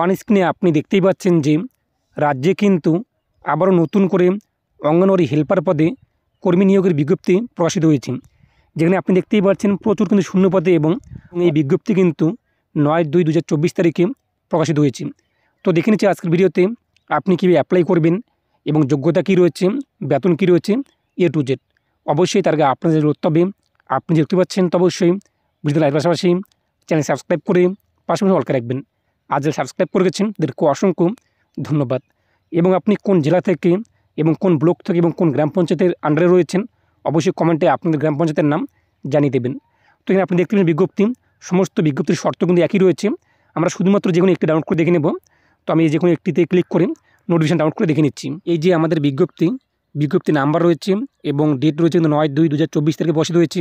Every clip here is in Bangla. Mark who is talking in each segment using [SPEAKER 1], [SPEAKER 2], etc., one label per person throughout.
[SPEAKER 1] অন স্ক্রিনে আপনি দেখতেই পাচ্ছেন যে রাজ্যে কিন্তু আবারও নতুন করে অঙ্গনওয়াড়ি হেল্পার পদে কর্মী নিয়োগের বিজ্ঞপ্তি প্রকাশিত হয়েছে যেখানে আপনি দেখতেই পাচ্ছেন প্রচুর কিন্তু শূন্য পদে এবং এই বিজ্ঞপ্তি কিন্তু নয় দুই দু তারিখে প্রকাশিত হয়েছে তো দেখে নিচ্ছি আজকের ভিডিওতে আপনি কীভাবে অ্যাপ্লাই করবেন এবং যোগ্যতা কী রয়েছে বেতন কী রয়েছে এ টু জেড অবশ্যই তার আগে আপনাদের করতে হবে আপনি দেখতে পাচ্ছেন তো অবশ্যই বুঝতে লাইভ পাশাপাশি চ্যানেল সাবস্ক্রাইব করে পাশাপাশি অলকে রাখবেন আজ সাবস্ক্রাইব করে গেছেন তাদেরকে অসংখ্য ধন্যবাদ এবং আপনি কোন জেলা থেকে এবং কোন ব্লক থেকে এবং কোন গ্রাম পঞ্চায়েতের আন্ডারে রয়েছেন অবশ্যই কমেন্টে আপনাদের গ্রাম পঞ্চায়েতের নাম জানিয়ে দেবেন তো এখানে আপনি দেখতে পাবেন বিজ্ঞপ্তি সমস্ত বিজ্ঞপ্তির শর্ত কিন্তু একই রয়েছে আমরা শুধুমাত্র যে কোনো একটি ডাউনলোড করে দেখে নেব তো আমি যে কোনো একটিতে ক্লিক করে নোটিফিকেশান ডাউনলোড করে দেখে নিচ্ছি এই যে আমাদের বিজ্ঞপ্তি বিজ্ঞপ্তি নাম্বার রয়েছে এবং ডেট রয়েছে কিন্তু নয় দুই দু হাজার চব্বিশ তারিখে বসে রয়েছে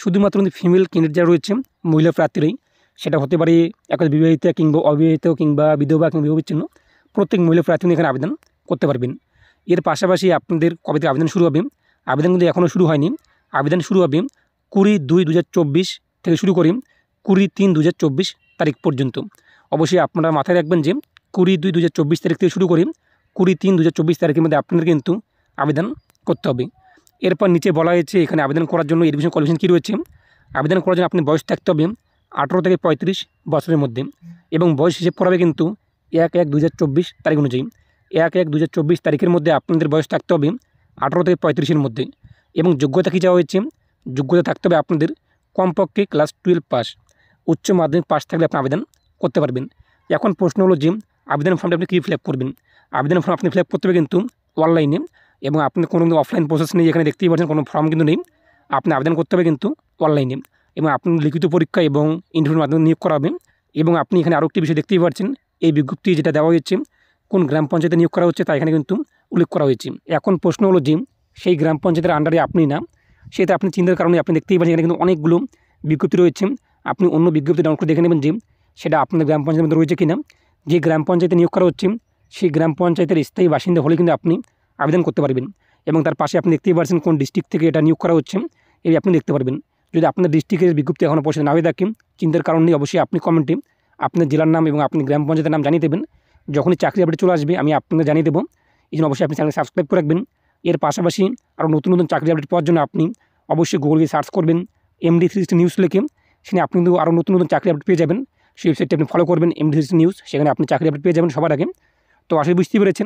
[SPEAKER 1] শুধুমাত্র কিন্তু ফিমেল ক্যান্ডিডেট যারা রয়েছে মহিলা প্রার্থীরাই সেটা হতে পারে একজ বিবাহিত কিংবা অবিবাহিত কিংবা বিধবা কিংবা বিবাহবিচ্ছিন্ন প্রত্যেক মহিলা প্রার্থী এখানে আবেদন করতে পারবেন এর পাশাপাশি আপনাদের কবে থেকে আবেদন শুরু হবে আবেদন কিন্তু এখনও শুরু হয়নি আবেদন শুরু হবে কুড়ি দুই দু থেকে শুরু করি কুড়ি তিন দু তারিখ পর্যন্ত অবশ্যই আপনারা মাথায় রাখবেন যে কুড়ি দুই দু তারিখ থেকে শুরু করি কুড়ি তিন দু তারিখের মধ্যে আপনাদের কিন্তু আবেদন করতে হবে এরপর নিচে বলা হয়েছে এখানে আবেদন করার জন্য এডুকেশন কোয়ালিফিকেশন কী রয়েছে আবেদন করার জন্য আপনি বয়স থাকতে হবে আঠেরো থেকে পঁয়ত্রিশ বছরের মধ্যে এবং বয়স হিসেব করাবে কিন্তু এক এক দু তারিখ অনুযায়ী এক এক দু তারিখের মধ্যে আপনাদের বয়স থাকতে হবে আঠেরো থেকে পঁয়ত্রিশের মধ্যে এবং যোগ্যতা কী চাওয়া হয়েছে যোগ্যতা থাকতে হবে আপনাদের কমপক্ষে ক্লাস টুয়েলভ পাস উচ্চ মাধ্যমিক পাস থাকলে আপনি আবেদন করতে পারবেন এখন প্রশ্ন হলো যে আবেদন ফর্মটা আপনি কী ফিল করবেন আবেদন ফর্ম আপনি ফিল করতে হবে কিন্তু অনলাইনে এবং আপনি কোনো অফলাইন প্রসেস নেই এখানে দেখতেই পাচ্ছেন কোনো ফর্ম কিন্তু নেই আপনি আবেদন করতে হবে কিন্তু অনলাইনে এবং আপনার লিখিত পরীক্ষা এবং ইন্টারভিউর মাধ্যমে নিয়োগ করাবেন এবং আপনি এখানে আরও একটি বিষয় দেখতেই পাচ্ছেন এই বিজ্ঞপ্তি যেটা দেওয়া হয়েছে কোন গ্রাম পঞ্চায়েতে নিয়োগ করা হচ্ছে তা এখানে কিন্তু উল্লেখ করা হয়েছে এখন প্রশ্ন হলো যে সেই গ্রাম পঞ্চায়েতের আন্ডারে আপনি না সেটা আপনি চিন্তার কারণে আপনি দেখতেই পাচ্ছেন এখানে কিন্তু অনেকগুলো বিজ্ঞপ্তি রয়েছে আপনি অন্য বিজ্ঞপ্তি ডাউনলোড করে দেখে নেবেন যে সেটা আপনার গ্রাম পঞ্চায়েতের মধ্যে রয়েছে কিনা যে গ্রাম পঞ্চায়েতে নিয়োগ করা হচ্ছে সেই গ্রাম পঞ্চায়েতের স্থায়ী বাসিন্দা হলে কিন্তু আপনি আবেদন করতে পারবেন এবং তার পাশে আপনি দেখতেই পারছেন কোন ডিস্ট্রিক্ট থেকে এটা নিয়োগ করা হচ্ছে এই আপনি দেখতে পারবেন যদি আপনার ডিস্ট্রিক্টের বিজ্ঞপ্তি এখনও পৌঁছে না হয়ে চিন্তার কারণ নেই অবশ্যই আপনি কমেন্টে আপনার জেলার নাম এবং আপনি গ্রাম পঞ্চায়েতের নাম জানিয়ে দেবেন যখনই চাকরি আপডেট চলে আসবে আমি আপনাকে জানিয়ে দেবো এই জন্য অবশ্যই আপনি চ্যানেল সাবস্ক্রাইব করে রাখবেন এর পাশাপাশি আরও নতুন নতুন চাকরি আপডেট পাওয়ার জন্য আপনি অবশ্যই গুগলকে সার্চ করবেন এমডি থ্রি নিউজ লিখে সেখানে আপনি কিন্তু আরও নতুন নতুন চাকরি আপডেট পেয়ে যাবেন সেই ওয়েবসাইটটি আপনি ফলো করবেন এমডি থ্রিস্ট নিউজ সেখানে আপনি চাকরি আপডেট পেয়ে যাবেন সবার আগে তো আসলে বুঝতে পেরেছেন